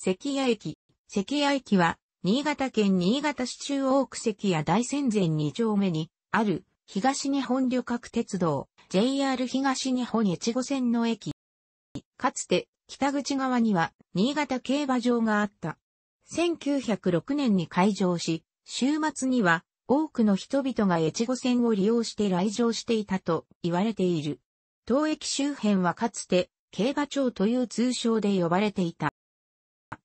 関谷駅。関谷駅は、新潟県新潟市中央区関谷大戦前2丁目に、ある、東日本旅客鉄道、JR 東日本越後線の駅。かつて、北口側には、新潟競馬場があった。1906年に開場し、週末には、多くの人々が越後線を利用して来場していたと言われている。当駅周辺はかつて、競馬町という通称で呼ばれていた。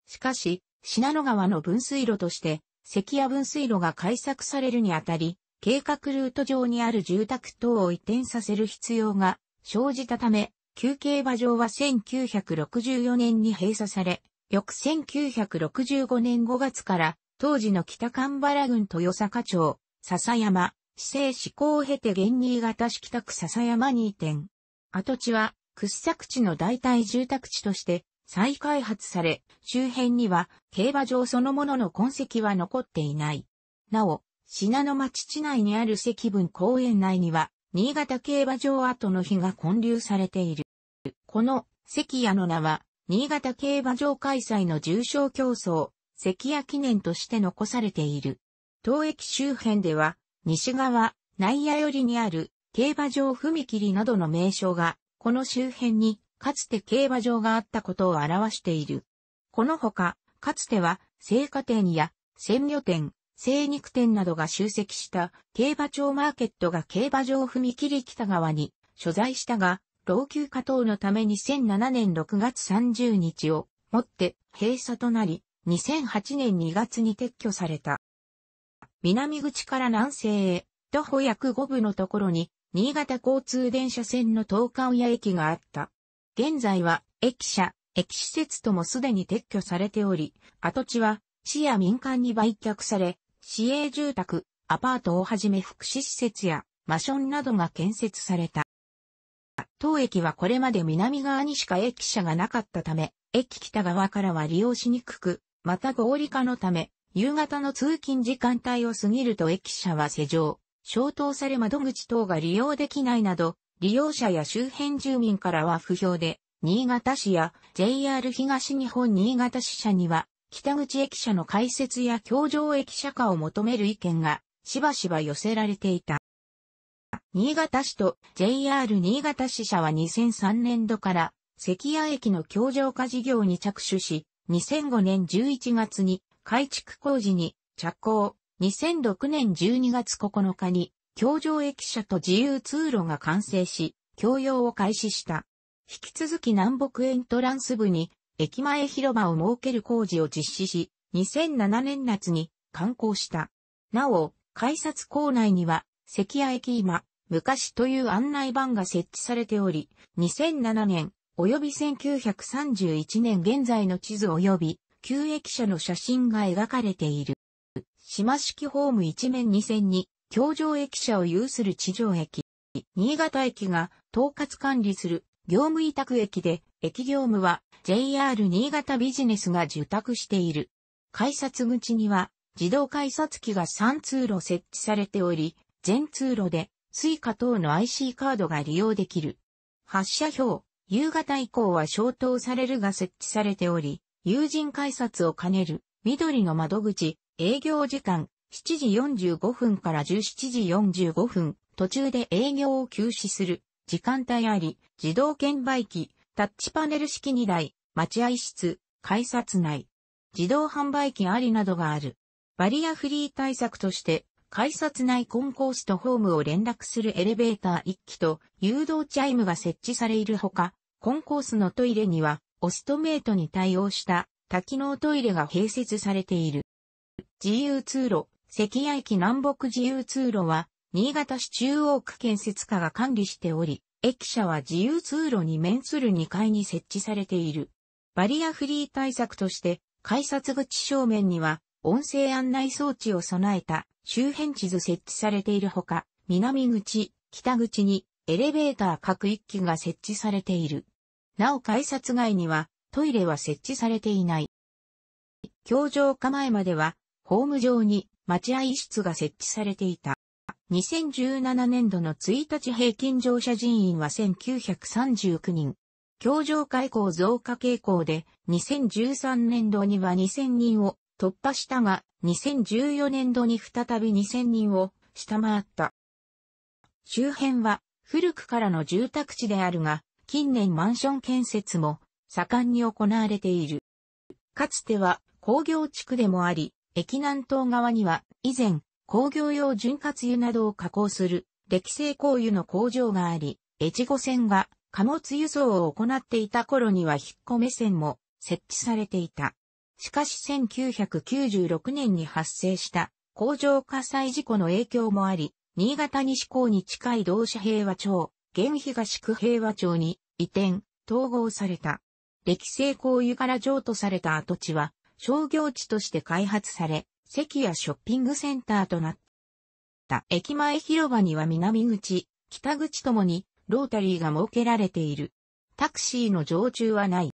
しかし、信濃川の分水路として、関谷分水路が開削されるにあたり、計画ルート上にある住宅等を移転させる必要が生じたため、休憩場場は1964年に閉鎖され、翌1965年5月から当時の北神原郡豊坂町、笹山、市政施行を経て現新潟市北区笹山に移転。跡地は掘削地の代替住宅地として再開発され、周辺には競馬場そのものの痕跡は残っていない。なお、信濃町地内にある石文公園内には、新潟競馬場跡の碑が建立されている。この関谷の名は、新潟競馬場開催の重賞競争、関谷記念として残されている。当駅周辺では、西側、内野寄りにある競馬場踏切などの名称が、この周辺にかつて競馬場があったことを表している。このほか、かつては、青果店や、鮮魚店、精肉店などが集積した競馬町マーケットが競馬場踏切北側に所在したが、老朽化等のために2007年6月30日をもって閉鎖となり、2008年2月に撤去された。南口から南西へ、徒歩約5分のところに、新潟交通電車線の東海屋駅があった。現在は駅舎、駅施設ともすでに撤去されており、跡地は市や民間に売却され、市営住宅、アパートをはじめ福祉施設やマションなどが建設された。当駅はこれまで南側にしか駅舎がなかったため、駅北側からは利用しにくく、また合理化のため、夕方の通勤時間帯を過ぎると駅舎は施錠、消灯され窓口等が利用できないなど、利用者や周辺住民からは不評で、新潟市や JR 東日本新潟支社には、北口駅舎の開設や京城駅舎化を求める意見が、しばしば寄せられていた。新潟市と JR 新潟支社は2003年度から、関谷駅の京城化事業に着手し、2005年11月に改築工事に着工、2006年12月9日に橋上駅舎と自由通路が完成し、共用を開始した。引き続き南北エントランス部に、駅前広場を設ける工事を実施し、2007年夏に完工した。なお、改札構内には、関谷駅今、昔という案内板が設置されており、2007年、及び1931年現在の地図及び、旧駅舎の写真が描かれている。島式ホーム一面2002、京城駅舎を有する地上駅。新潟駅が統括管理する業務委託駅で、駅業務は JR 新潟ビジネスが受託している。改札口には自動改札機が3通路設置されており、全通路で Suica 等の IC カードが利用できる。発車表、夕方以降は消灯されるが設置されており、友人改札を兼ねる緑の窓口、営業時間、7時45分から17時45分、途中で営業を休止する、時間帯あり、自動券売機、タッチパネル式2台、待合室、改札内、自動販売機ありなどがある。バリアフリー対策として、改札内コンコースとホームを連絡するエレベーター1機と誘導チャイムが設置されるほか、コンコースのトイレには、オストメイトに対応した多機能トイレが併設されている。自由通路、関谷駅南北自由通路は、新潟市中央区建設課が管理しており、駅舎は自由通路に面する2階に設置されている。バリアフリー対策として、改札口正面には、音声案内装置を備えた周辺地図設置されているほか、南口、北口にエレベーター各1機が設置されている。なお改札外にはトイレは設置されていない。教場構えまではホーム上に待合室が設置されていた。2017年度の1日平均乗車人員は1939人。協場開合増加傾向で、2013年度には2000人を突破したが、2014年度に再び2000人を下回った。周辺は古くからの住宅地であるが、近年マンション建設も盛んに行われている。かつては工業地区でもあり、駅南東側には、以前、工業用潤滑油などを加工する、歴製工油の工場があり、越後線が貨物輸送を行っていた頃には引っ込め線も設置されていた。しかし1996年に発生した工場火災事故の影響もあり、新潟西港に近い同志平和町、現東区平和町に移転、統合された。歴製工油から譲渡された跡地は、商業地として開発され、席やショッピングセンターとなった。駅前広場には南口、北口ともにロータリーが設けられている。タクシーの常駐はない。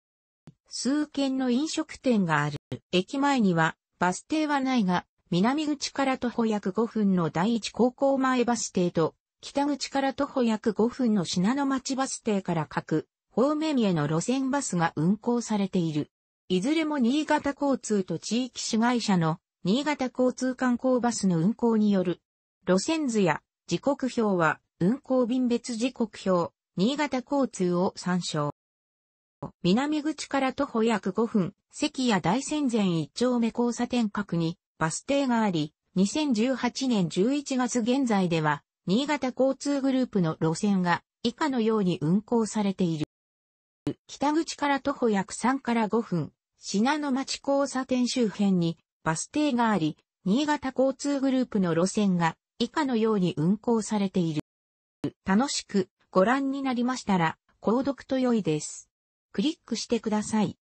数軒の飲食店がある。駅前にはバス停はないが、南口から徒歩約5分の第一高校前バス停と、北口から徒歩約5分の品の町バス停から各方面への路線バスが運行されている。いずれも新潟交通と地域市会社の新潟交通観光バスの運行による。路線図や時刻表は運行便別時刻表、新潟交通を参照。南口から徒歩約5分、関谷大戦前1丁目交差点角にバス停があり、2018年11月現在では、新潟交通グループの路線が以下のように運行されている。北口から徒歩約3から5分、品野町交差点周辺にバス停があり、新潟交通グループの路線が以下のように運行されている。楽しくご覧になりましたら、購読と良いです。クリックしてください。